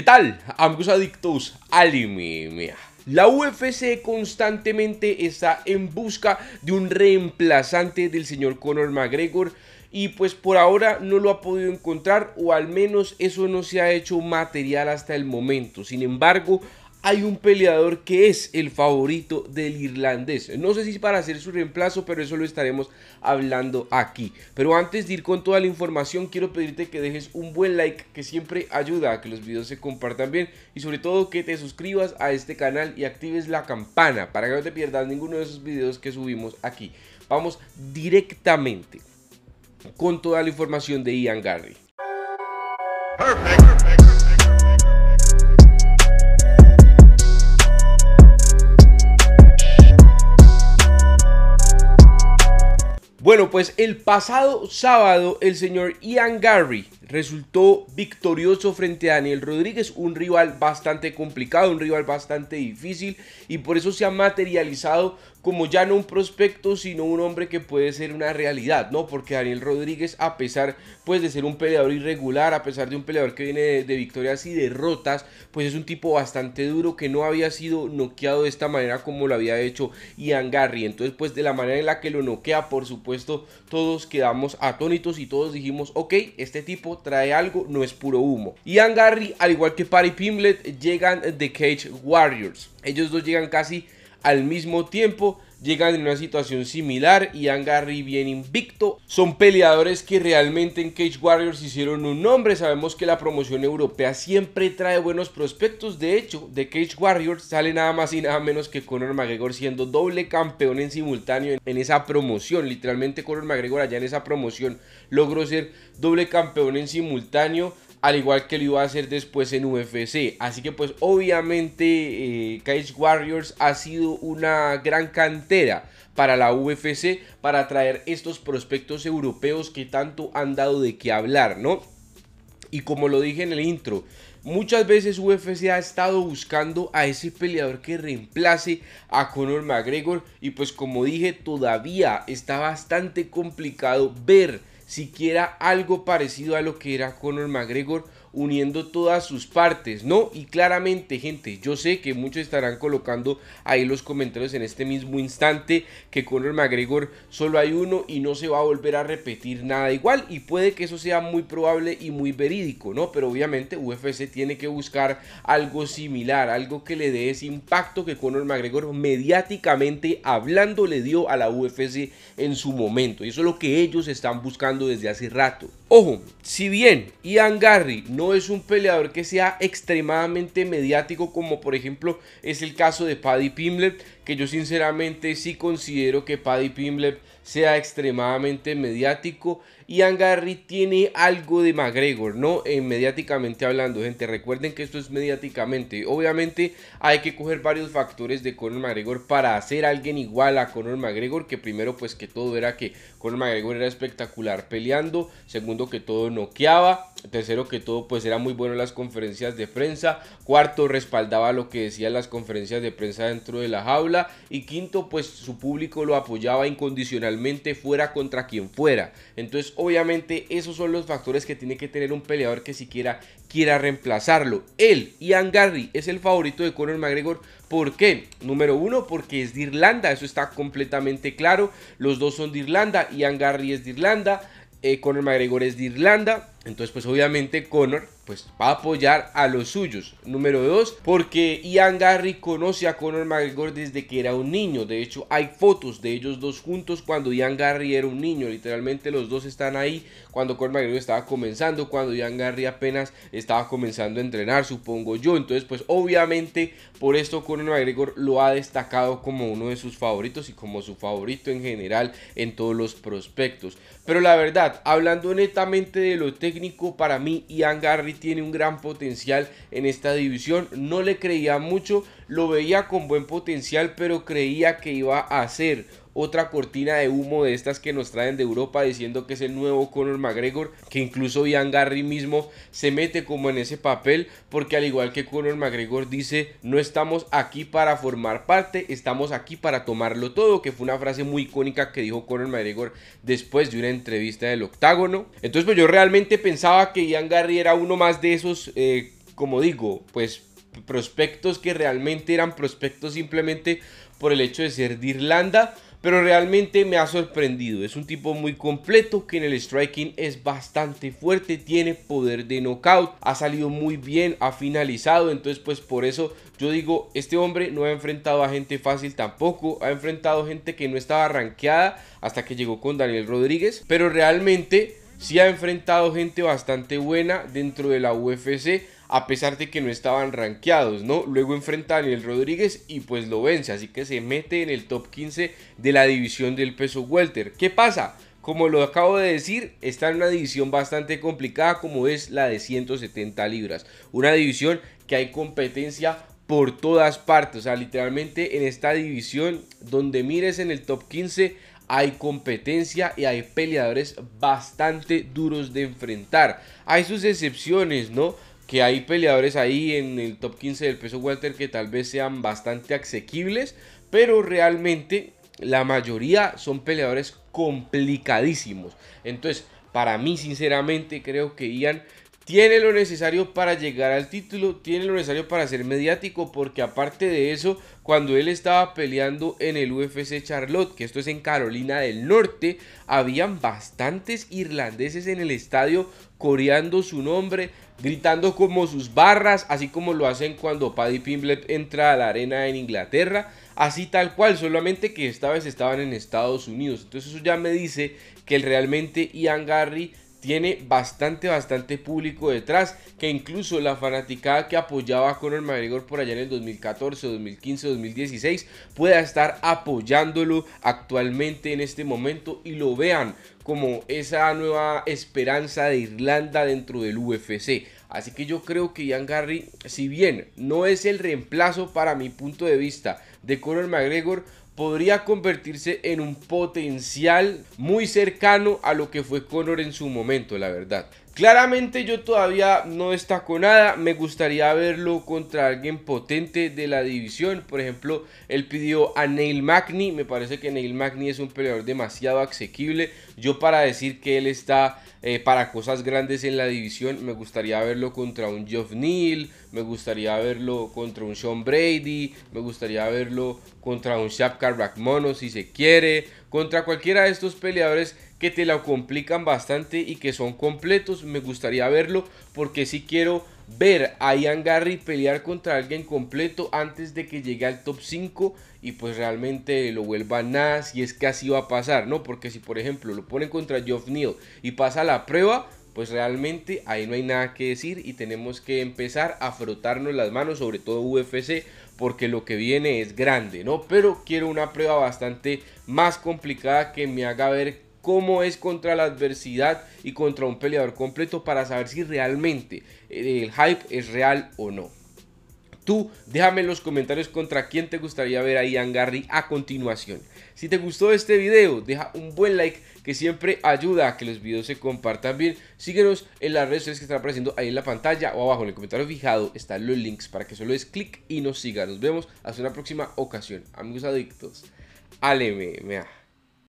¿Qué tal, amigos adictos al MMA? La UFC constantemente está en busca de un reemplazante del señor Conor McGregor y pues por ahora no lo ha podido encontrar o al menos eso no se ha hecho material hasta el momento. Sin embargo, hay un peleador que es el favorito del irlandés. No sé si para hacer su reemplazo, pero eso lo estaremos hablando aquí. Pero antes de ir con toda la información, quiero pedirte que dejes un buen like, que siempre ayuda a que los videos se compartan bien. Y sobre todo que te suscribas a este canal y actives la campana para que no te pierdas ninguno de esos videos que subimos aquí. Vamos directamente con toda la información de Ian Garry. Bueno, pues el pasado sábado el señor Ian Garry resultó victorioso frente a Daniel Rodríguez, un rival bastante complicado, un rival bastante difícil y por eso se ha materializado como ya no un prospecto, sino un hombre que puede ser una realidad, ¿no? Porque Daniel Rodríguez, a pesar pues de ser un peleador irregular, a pesar de un peleador que viene de, victorias y derrotas, pues es un tipo bastante duro que no había sido noqueado de esta manera como lo había hecho Ian Garry. Entonces, pues de la manera en la que lo noquea, por supuesto, todos quedamos atónitos y todos dijimos, ok, este tipo trae algo, no es puro humo. Ian Garry, al igual que Patty Pimblet llegan The Cage Warriors. Ellos dos llegan casi al mismo tiempo llegan en una situación similar. y Garry bien invicto. Son peleadores que realmente en Cage Warriors hicieron un nombre. Sabemos que la promoción europea siempre trae buenos prospectos. De hecho, de Cage Warriors sale nada más y nada menos que Conor McGregor siendo doble campeón en simultáneo en, esa promoción. Literalmente Conor McGregor allá en esa promoción logró ser doble campeón en simultáneo al igual que lo iba a hacer después en UFC. Así que pues obviamente Cage eh, Warriors ha sido una gran cantera para la UFC para traer estos prospectos europeos que tanto han dado de qué hablar, ¿no? Y como lo dije en el intro, Muchas veces UFC ha estado buscando a ese peleador que reemplace a Conor McGregor y pues como dije todavía está bastante complicado ver siquiera algo parecido a lo que era Conor McGregor uniendo todas sus partes, ¿no? Y claramente, gente, yo sé que muchos estarán colocando ahí los comentarios en este mismo instante que Conor McGregor solo hay uno y no se va a volver a repetir nada igual y puede que eso sea muy probable y muy verídico, ¿no? Pero obviamente UFC tiene que buscar algo similar, algo que le dé ese impacto que Conor McGregor mediáticamente hablando le dio a la UFC en su momento. Y eso es lo que ellos están buscando desde hace rato. Ojo, si bien Ian Garry no es un peleador que sea extremadamente mediático como por ejemplo es el caso de Paddy Pimblett, que yo sinceramente sí considero que Paddy Pimblett sea extremadamente mediático, y Angarry tiene algo de McGregor, ¿no? Eh, mediáticamente hablando, gente, recuerden que esto es mediáticamente. Obviamente hay que coger varios factores de Conor McGregor para hacer a alguien igual a Conor McGregor, que primero pues que todo era que Conor McGregor era espectacular peleando, segundo que todo noqueaba, tercero que todo pues era muy bueno en las conferencias de prensa, cuarto respaldaba lo que decían las conferencias de prensa dentro de la jaula y quinto pues su público lo apoyaba incondicionalmente fuera contra quien fuera. Entonces obviamente esos son los factores que tiene que tener un peleador que siquiera quiera reemplazarlo. Él, Ian Garry, es el favorito de Conor McGregor. ¿Por qué? Número uno, porque es de Irlanda, eso está completamente claro. Los dos son de Irlanda, Ian Garry es de Irlanda, eh, Conor McGregor es de Irlanda. Entonces, pues obviamente Connor pues, va a apoyar a los suyos. Número 2, porque Ian Garry conoce a Connor McGregor desde que era un niño. De hecho, hay fotos de ellos dos juntos cuando Ian Garry era un niño. Literalmente los dos están ahí cuando Conor McGregor estaba comenzando, cuando Ian Garry apenas estaba comenzando a entrenar, supongo yo. Entonces, pues obviamente por esto Conor McGregor lo ha destacado como uno de sus favoritos y como su favorito en general en todos los prospectos. Pero la verdad, hablando netamente de lo técnico, técnico para mí Ian Garry tiene un gran potencial en esta división. No le creía mucho, lo veía con buen potencial, pero creía que iba a ser otra cortina de humo de estas que nos traen de Europa diciendo que es el nuevo Conor McGregor, que incluso Ian Garry mismo se mete como en ese papel, porque al igual que Conor McGregor dice, no estamos aquí para formar parte, estamos aquí para tomarlo todo, que fue una frase muy icónica que dijo Conor McGregor después de una entrevista del octágono. Entonces pues yo realmente pensaba que Ian Garry era uno más de esos, eh, como digo, pues prospectos que realmente eran prospectos simplemente por el hecho de ser de Irlanda pero realmente me ha sorprendido. Es un tipo muy completo que en el striking es bastante fuerte, tiene poder de knockout, ha salido muy bien, ha finalizado, entonces pues por eso yo digo, este hombre no ha enfrentado a gente fácil tampoco, ha enfrentado gente que no estaba rankeada hasta que llegó con Daniel Rodríguez, pero realmente sí ha enfrentado gente bastante buena dentro de la UFC, a pesar de que no estaban rankeados, ¿no? Luego enfrenta a Daniel Rodríguez y pues lo vence, así que se mete en el top 15 de la división del peso welter. ¿Qué pasa? Como lo acabo de decir, está en una división bastante complicada como es la de 170 libras. Una división que hay competencia por todas partes. O sea, literalmente en esta división, donde mires en el top 15, hay competencia y hay peleadores bastante duros de enfrentar. Hay sus excepciones, ¿no? Que hay peleadores ahí en el top 15 del peso Walter. que tal vez sean bastante asequibles, pero realmente la mayoría son peleadores complicadísimos. Entonces, para mí, sinceramente, creo que Ian tiene lo necesario para llegar al título, tiene lo necesario para ser mediático, porque aparte de eso, cuando él estaba peleando en el UFC Charlotte, que esto es en Carolina del Norte, habían bastantes irlandeses en el estadio coreando su nombre, gritando como sus barras, así como lo hacen cuando Paddy Pimblet entra a la arena en Inglaterra, así tal cual, solamente que esta vez estaban en Estados Unidos. Entonces eso ya me dice que realmente Ian Garry tiene bastante, bastante público detrás, que incluso la fanaticada que apoyaba a Conor McGregor por allá en el 2014, 2015, 2016, pueda estar apoyándolo actualmente en este momento y lo vean como esa nueva esperanza de Irlanda dentro del UFC. Así que yo creo que Ian Garry, si bien no es el reemplazo para mi punto de vista de Conor McGregor, podría convertirse en un potencial muy cercano a lo que fue Connor en su momento, la verdad. Claramente yo todavía no destaco nada, me gustaría verlo contra alguien potente de la división, por ejemplo, él pidió a Neil Magny, me parece que Neil Magny es un peleador demasiado asequible, yo para decir que él está eh, para cosas grandes en la división, me gustaría verlo contra un Geoff Neal, me gustaría verlo contra un Sean Brady, me gustaría verlo contra un Shapkar Mono. si se quiere, contra cualquiera de estos peleadores que te lo complican bastante y que son completos, me gustaría verlo porque si quiero ver a Ian Garry pelear contra alguien completo antes de que llegue al top 5 y pues realmente lo vuelva nada y es que así va a pasar, ¿no? Porque si por ejemplo lo ponen contra Geoff Neal y pasa la prueba, pues realmente ahí no hay nada que decir y tenemos que empezar a frotarnos las manos, sobre todo UFC, porque lo que viene es grande, ¿no? Pero quiero una prueba bastante más complicada que me haga ver cómo es contra la adversidad y contra un peleador completo para saber si realmente eh, el hype es real o no. Tú déjame en los comentarios contra quién te gustaría ver a Ian Garry a continuación. Si te gustó este video, deja un buen like que siempre ayuda a que los videos se compartan bien. Síguenos en las redes sociales que están apareciendo ahí en la pantalla o abajo en el comentario fijado están los links para que solo des clic y nos siga. Nos vemos hasta una próxima ocasión. Amigos adictos, al mea.